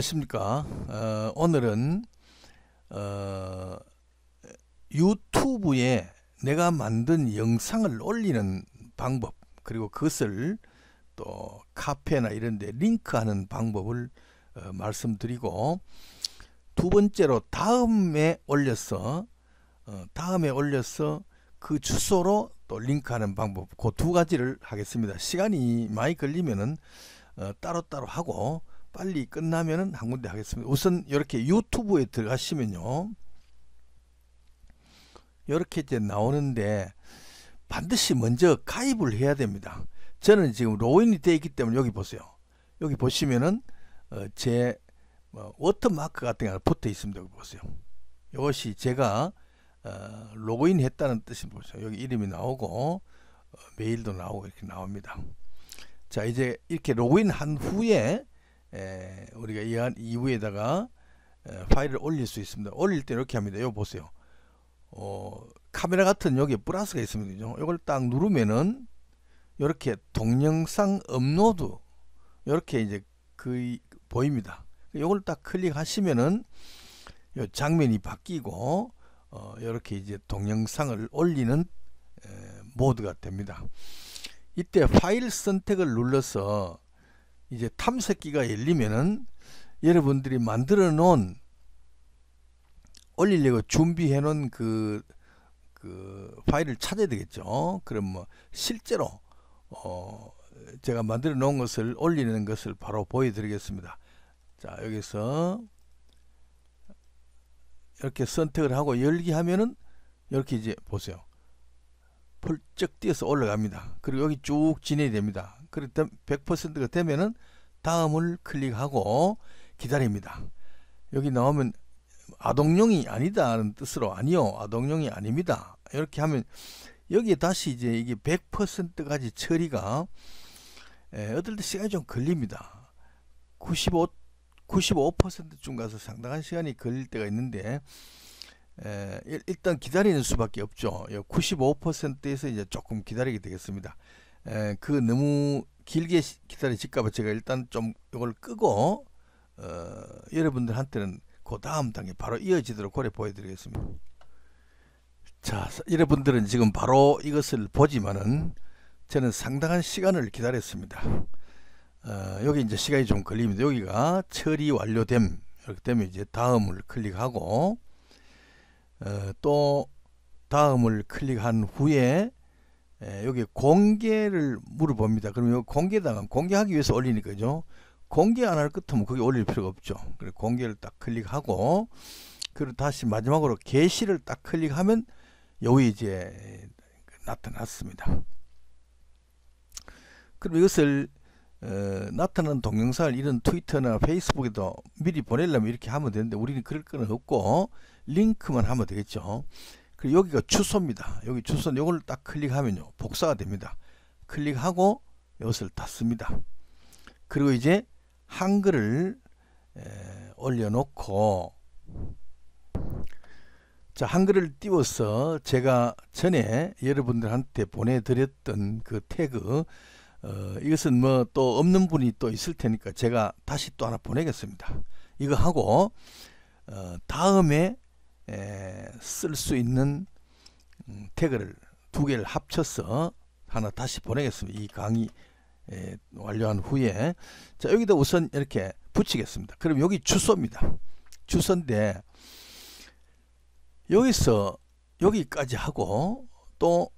안녕하십니까. 어, 오늘은 어, 유튜브에 내가 만든 영상을 올리는 방법 그리고 그것을 또 카페나 이런 데 링크하는 방법을 어, 말씀드리고 두 번째로 다음에 올려서 어, 다음에 올려서 그 주소로 또 링크하는 방법 그 두 가지를 하겠습니다. 시간이 많이 걸리면은 어, 따로따로 하고 빨리 끝나면은 한 군데 하겠습니다. 우선 이렇게 유튜브에 들어가시면요. 이렇게 이제 나오는데 반드시 먼저 가입을 해야 됩니다. 저는 지금 로그인이 되어 있기 때문에 여기 보세요. 여기 보시면은 어제 뭐, 워터마크 같은 게 붙어 있습니다. 여기 보세요. 이것이 제가 어 로그인 했다는 뜻이 보세요. 여기 이름이 나오고 어 메일도 나오고 이렇게 나옵니다. 자 이제 이렇게 로그인 한 후에 우리가 이한 이후에다가 에, 파일을 올릴 수 있습니다. 올릴 때 이렇게 합니다. 요 보세요. 어, 카메라 같은 여기 플러스가 있습니다. 이걸 딱 누르면은 이렇게 동영상 업로드 이렇게 이제 그 보입니다. 이걸 딱 클릭하시면은 요 장면이 바뀌고 어, 이렇게 이제 동영상을 올리는 에, 모드가 됩니다. 이때 파일 선택을 눌러서 이제 탐색기가 열리면은 여러분들이 만들어 놓은 올리려고 준비해 놓은 그, 그 파일을 찾아야 되겠죠. 그럼 뭐 실제로 어 제가 만들어 놓은 것을 올리는 것을 바로 보여드리겠습니다. 자 여기서 이렇게 선택을 하고 열기 하면은 이렇게 이제 보세요. 펄쩍 뛰어서 올라갑니다. 그리고 여기 쭉 진행이 됩니다. 그렇다 100%가 되면은 다음을 클릭하고 기다립니다. 여기 나오면 아동용이 아니다는 뜻으로 아니요 아동용이 아닙니다. 이렇게 하면 여기에 다시 이제 이게 100%까지 처리가 에, 예, 어떨 때 시간이 좀 걸립니다. 95 95%쯤 가서 상당한 시간이 걸릴 때가 있는데 에, 예, 일단 기다리는 수밖에 없죠. 95%에서 예, 이제 조금 기다리게 되겠습니다. 에, 그 너무 길게 기다리실까봐 제가 일단 좀 이걸 끄고 어, 여러분들한테는 그 다음 단계 바로 이어지도록 고래 보여드리겠습니다. 자, 여러분들은 지금 바로 이것을 보지만은 저는 상당한 시간을 기다렸습니다. 어, 여기 이제 시간이 좀 걸립니다. 여기가 처리 완료됨. 그렇기 때문에 이제 다음을 클릭하고 어, 또 다음을 클릭한 후에 예, 여기 공개를 물어봅니다. 그러면 공개당은 공개하기 위해서 올리니까죠. 공개 안할 것하면 거기 올릴 필요가 없죠. 그래 공개를 딱 클릭하고 그리고 다시 마지막으로 게시를 딱 클릭하면 여기 이제 나타났습니다. 그럼 이것을 어, 나타난 동영상을 이런 트위터나 페이스북에도 미리 보내려면 이렇게 하면 되는데 우리는 그럴 건 없고 링크만 하면 되겠죠. 그리고 여기가 주소입니다. 여기 주소는 이걸 딱 클릭하면요. 복사가 됩니다. 클릭하고 이것을 닫습니다. 그리고 이제 한글을 에, 올려놓고 자 한글을 띄워서 제가 전에 여러분들한테 보내드렸던 그 태그 어, 이것은 뭐 또 없는 분이 또 있을 테니까 제가 다시 또 하나 보내겠습니다. 이거 하고 어, 다음에 쓸수 있는 음, 태그를 두 개를 합쳐서 하나 다시 보내겠습니다. 이 강의 에, 완료한 후에 자 여기다 우선 이렇게 붙이겠습니다. 그럼 여기 주소입니다. 주소인데 여기서 여기까지 하고 또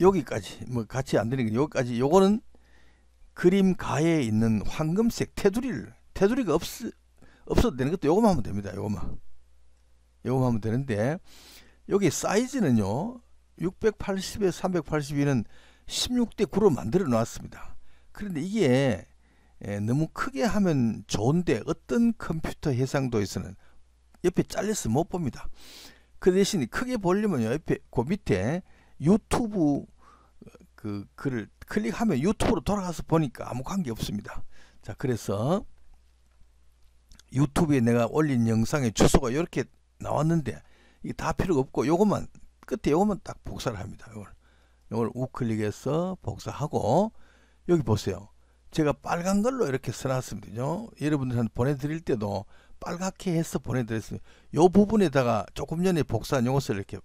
여기까지 뭐 같이 안 되는 게 여기까지 요거는 그림 가에 있는 황금색 테두리를 테두리가 없, 없어도 되는 것도 요것만 하면 됩니다. 요것만 요금하면 되는데 여기 사이즈는요 680에 382는 16대 9로 만들어 놨습니다 그런데 이게 예, 너무 크게 하면 좋은데 어떤 컴퓨터 해상도에서는 옆에 잘려서 못 봅니다 그 대신 크게 보려면 옆에 그 밑에 유튜브 그 글을 클릭하면 유튜브로 돌아가서 보니까 아무 관계 없습니다 자 그래서 유튜브에 내가 올린 영상의 주소가 이렇게 나왔는데 이게 다 필요가 없고 요것만 끝에 요것만 딱 복사를 합니다. 요걸 요걸 우클릭해서 복사하고 여기 보세요. 제가 빨간 걸로 이렇게 써놨습니다. 여러분들한테 보내드릴 때도 빨갛게 해서 보내드렸습니다. 요 부분에다가 조금 전에 복사한 요것을 이렇게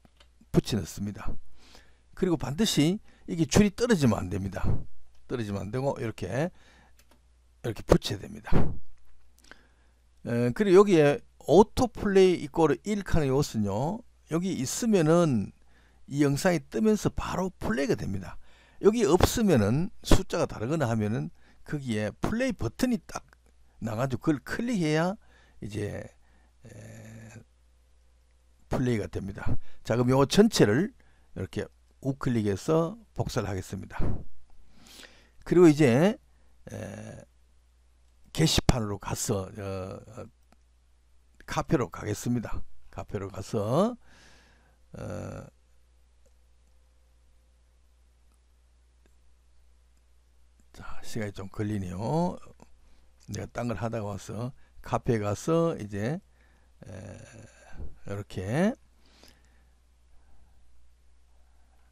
붙여놨습니다. 그리고 반드시 이게 줄이 떨어지면 안 됩니다. 떨어지면 안 되고 이렇게 이렇게 붙여야 됩니다. 에, 그리고 여기에 오토플레이 이꼴 1칸의 요은요 여기 있으면은 이 영상이 뜨면서 바로 플레이가 됩니다. 여기 없으면은 숫자가 다르거나 하면은 거기에 플레이 버튼이 딱 나가지고 그걸 클릭해야 이제 플레이가 됩니다. 자 그럼 요거 전체를 이렇게 우클릭해서 복사를 하겠습니다. 그리고 이제 게시판으로 가서 어, 카페로 가겠습니다. 카페로 가서 어, 자 시간이 좀 걸리네요. 내가 딴걸 하다가 와서 카페 가서 이제 에, 이렇게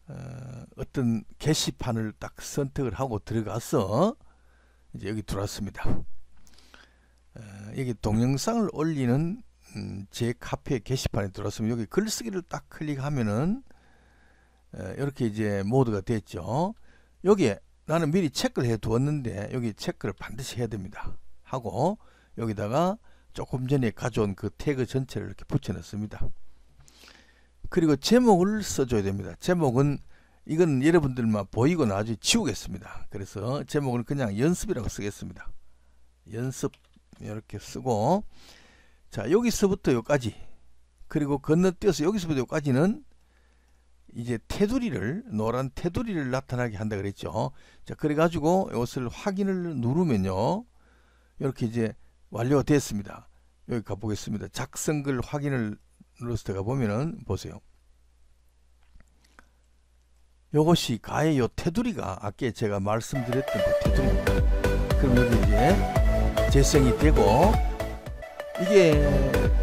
어, 어떤 게시판을 딱 선택을 하고 들어가서 이제 여기 들어왔습니다. 어, 여기 동영상을 올리는 음, 제 카페 게시판에 들어왔으면 여기 글쓰기를 딱 클릭하면은 이렇게 이제 모드가 됐죠. 여기에 나는 미리 체크를 해 두었는데 여기 체크를 반드시 해야 됩니다. 하고 여기다가 조금 전에 가져온 그 태그 전체를 이렇게 붙여놨습니다. 그리고 제목을 써줘야 됩니다. 제목은 이건 여러분들만 보이고 나중에 지우겠습니다. 그래서 제목을 그냥 연습이라고 쓰겠습니다. 연습 이렇게 쓰고 자 여기서부터 여기까지 그리고 건너뛰어서 여기서부터 여기까지는 이제 테두리를 노란 테두리를 나타나게 한다 그랬죠 자 그래 가지고 이것을 확인을 누르면요 이렇게 이제 완료 됐습니다 여기 가보겠습니다 작성글 확인을 눌러서 들가 보면은 보세요 요것이 가의 요 테두리가 아까 제가 말씀드렸던 그 테두리입니다 그럼 여기 이제 재생이 되고 이게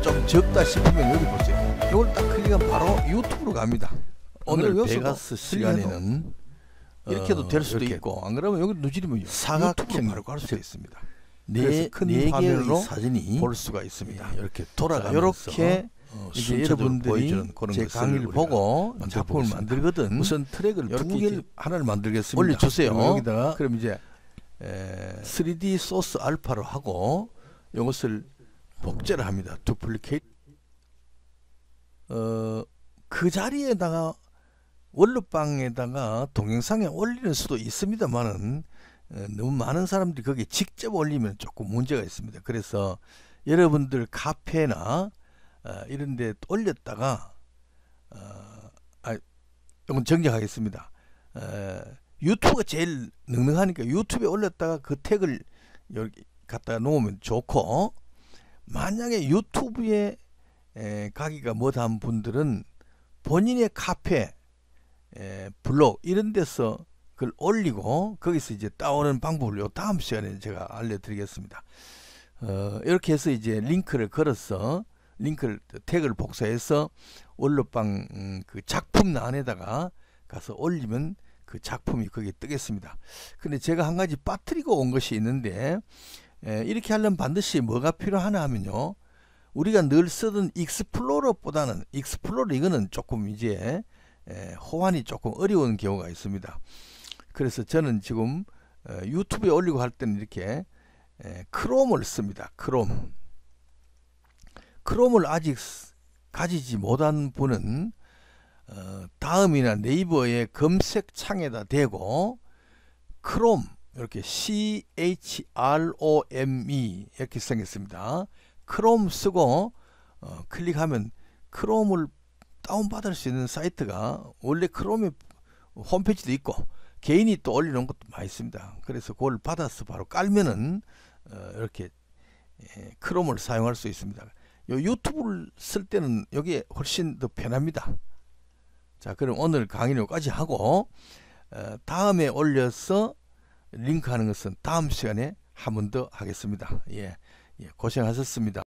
좀 적다 싶으면 여기 보세요. 이걸 딱 클릭하면 바로 유튜브로 갑니다. 오늘 베가스 시간에는 이렇게 해도 어, 될 수도 이렇게. 있고 안 그러면 여기 누지르면 사각형 바로 갈 수도 있습니다. 네, 큰 네 화면으로 사진이 볼 수가 있습니다. 예, 이렇게 돌아가면서 이렇게 어, 이제 여러분들이 제 강의를 보고 작품을 만들거든 우선 트랙을 두 개를 하나를 만들겠습니다. 올려주세요. 여기다가 그럼 이제 에, 3D 소스 알파로 하고 이것을 복제를 합니다. d u p l i c 어, 그 자리에다가 원룸방에다가 동영상에 올리는 수도 있습니다만은 어, 너무 많은 사람들이 거기에 직접 올리면 조금 문제가 있습니다. 그래서 여러분들 카페나 어, 이런 데 올렸다가 어, 아, 이정하겠습니다 어, 유튜브가 제일 능능하니까 유튜브에 올렸다가 그 택을 여기 갖다 놓으면 좋고 만약에 유튜브에 가기가 못한 분들은 본인의 카페, 블록 이런 데서 그걸 올리고 거기서 이제 따오는 방법을 요 다음 시간에 제가 알려드리겠습니다. 어, 이렇게 해서 이제 링크를 걸어서 링크를 태그를 복사해서 원로빵 음, 그작품안에다가 가서 올리면 그 작품이 거기에 뜨겠습니다. 근데 제가 한 가지 빠뜨리고 온 것이 있는데 예, 이렇게 하려면 반드시 뭐가 필요하냐 하면요. 우리가 늘 쓰던 익스플로러보다는 익스플로러 이거는 조금 이제 에, 예, 호환이 조금 어려운 경우가 있습니다. 그래서 저는 지금 에, 어, 유튜브에 올리고 할 때는 이렇게 에, 예, 크롬을 씁니다. 크롬. 크롬을 아직 가지지 못한 분은 어, 다음이나 네이버의 검색창에다 대고 크롬 이렇게 CHROME 이렇게 생겼습니다. 크롬 쓰고 어, 클릭하면 크롬을 다운받을 수 있는 사이트가 원래 크롬의 홈페이지도 있고 개인이 또 올리는 것도 많이 있습니다. 그래서 그걸 받아서 바로 깔면은 어, 이렇게 예, 크롬을 사용할 수 있습니다. 요 유튜브를 쓸 때는 여기 훨씬 더 편합니다. 자 그럼 오늘 강의 여기까지 하고 어, 다음에 올려서 링크하는 것은 다음 시간에 한 번 더 하겠습니다. 예, 예 고생하셨습니다.